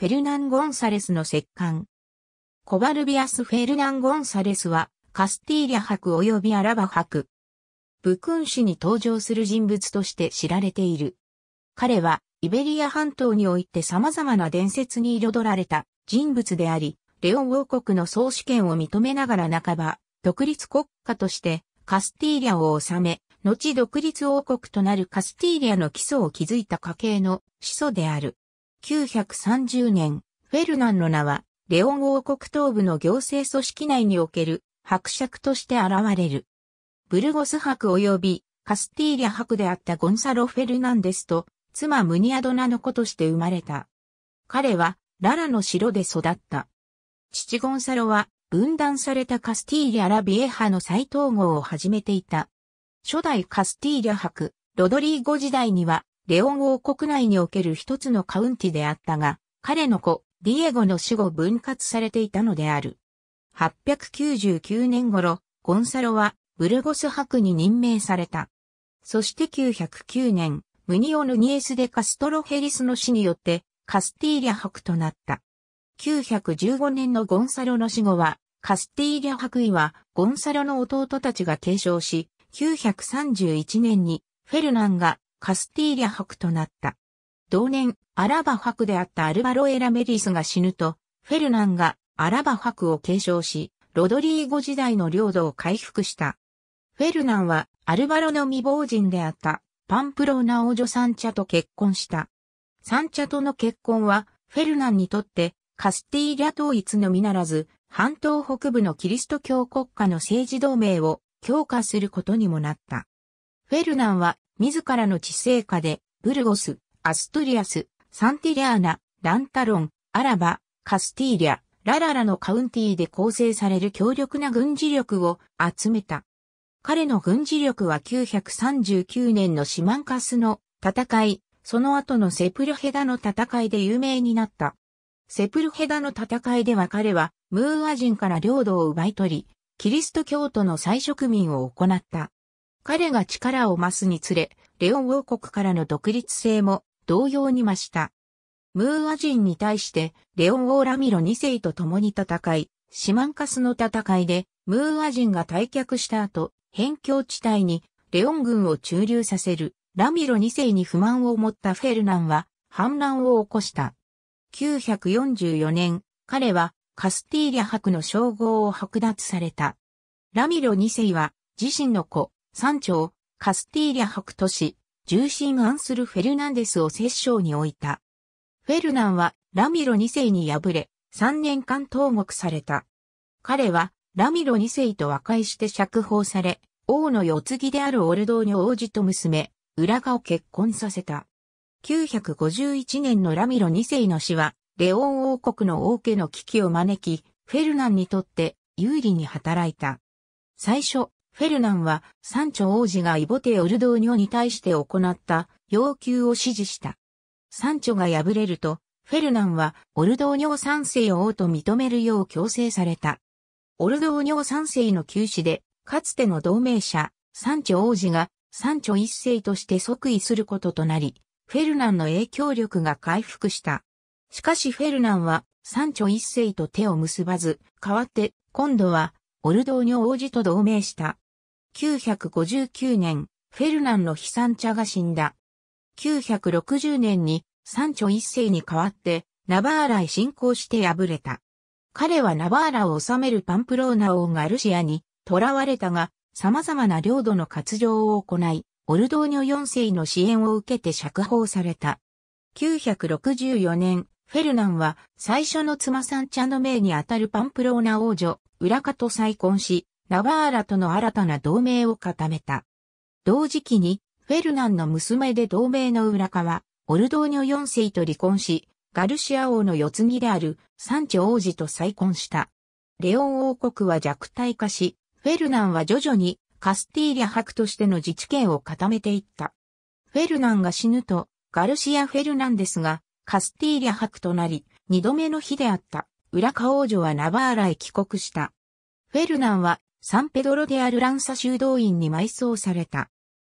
フェルナン・ゴンサレスの石棺。コバルビアス・フェルナン・ゴンサレスは、カスティーリャ博及びアラバ博。武勲主に登場する人物として知られている。彼は、イベリア半島において様々な伝説に彩られた人物であり、レオン王国の総主権を認めながら半ば、独立国家としてカスティーリャを治め、後独立王国となるカスティーリャの基礎を築いた家系の始祖である。1930年、フェルナンの名は、レオン王国東部の行政組織内における伯爵として現れる。ブルゴス伯及びカスティーリャ伯であったゴンサロ・フェルナンデスと妻ムニアドナの子として生まれた。彼はララの城で育った。父ゴンサロは分断されたカスティーリャ・ラビエ派の再統合を始めていた。初代カスティーリャ伯、ロドリーゴ時代にはレオン王国内における一つのカウンティであったが、彼の子、ディエゴの死後分割されていたのである。899年頃、ゴンサロはブルゴス伯に任命された。そして909年、ムニオヌニエスでカストロヘリスの死によってカスティーリャ伯となった。915年のゴンサロの死後は、カスティーリャ伯位はゴンサロの弟たちが継承し、931年にフェルナンがカスティーリャ伯となった。同年、アラバ伯であったアルバロエラ・メディスが死ぬと、フェルナンがアラバ伯を継承し、ロドリーゴ時代の領土を回復した。フェルナンはアルバロの未亡人であったパンプローナ王女サンチャと結婚した。サンチャとの結婚はフェルナンにとってカスティーリャ統一のみならず、半島北部のキリスト教国家の政治同盟を強化することにもなった。フェルナンは自らの知性下で、ブルゴス、アストリアス、サンティリアーナ、ランタロン、アラバ、カスティーリャ、ラララのカウンティーで構成される強力な軍事力を集めた。彼の軍事力は939年のシマンカスの戦い、その後のセプルヘダの戦いで有名になった。セプルヘダの戦いでは彼はムーア人から領土を奪い取り、キリスト教徒の再植民を行った。彼が力を増すにつれ、レオン王国からの独立性も同様に増した。ムーア人に対して、レオン王ラミロ2世と共に戦い、シマンカスの戦いで、ムーア人が退却した後、辺境地帯にレオン軍を駐留させるラミロ2世に不満を持ったフェルナンは反乱を起こした。944年、彼はカスティーリャ博の称号を剥奪された。ラミロ2世は自身の子、山頂、カスティーリャ北都市、重心ンするフェルナンデスを摂政に置いた。フェルナンはラミロ2世に敗れ、3年間投獄された。彼はラミロ2世と和解して釈放され、王の世継ぎであるオルドーニョ王子と娘、浦賀を結婚させた。951年のラミロ2世の死は、レオン王国の王家の危機を招き、フェルナンにとって有利に働いた。最初、フェルナンはサンチョ王子がイボテオルドーニョに対して行った要求を支持した。サンチョが敗れると、フェルナンはオルドーニョ三世を王と認めるよう強制された。オルドーニョ三世の休止で、かつての同盟者、サンチョ王子がサンチョ一世として即位することとなり、フェルナンの影響力が回復した。しかしフェルナンはサンチョ一世と手を結ばず、代わって今度はオルドーニョ王子と同盟した。959年、フェルナンの悲惨茶が死んだ。960年に、サンチョ一世に代わって、ナバーラへ侵攻して敗れた。彼はナバーラを治めるパンプローナ王ガルシアに囚われたが、様々な領土の活動を行い、オルドーニョ四世の支援を受けて釈放された。964年、フェルナンは最初の妻サンチャの命にあたるパンプローナ王女、浦カと再婚し、ナバーラとの新たな同盟を固めた。同時期に、フェルナンの娘で同盟の浦カは、オルドーニョ4世と離婚し、ガルシア王の四次であるサンチョ王子と再婚した。レオン王国は弱体化し、フェルナンは徐々にカスティーリャ伯としての自治権を固めていった。フェルナンが死ぬと、ガルシア・フェルナンですが、カスティーリャ伯となり、二度目の日であった。浦河王女はナバーラへ帰国した。フェルナンはサンペドロであるランサ修道院に埋葬された。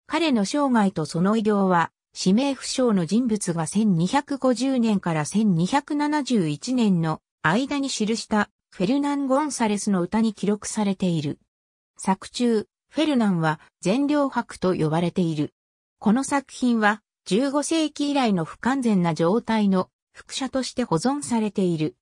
彼の生涯とその異業は、指名不詳の人物が1250年から1271年の間に記したフェルナン・ゴンサレスの歌に記録されている。作中、フェルナンは全量白と呼ばれている。この作品は15世紀以来の不完全な状態の副写として保存されている。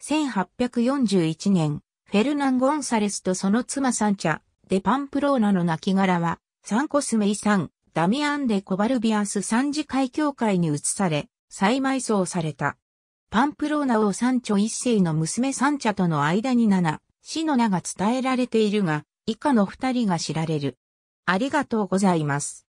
1841年、フェルナン・ゴンサレスとその妻サンチャ、デ・パンプローナの亡骸は、サンコスメイサン、ダミアン・デ・コバルビアス三次会協会に移され、再埋葬された。パンプローナ王サンチョ一世の娘サンチャとの間に7、死の名が伝えられているが、以下の二人が知られる。ありがとうございます。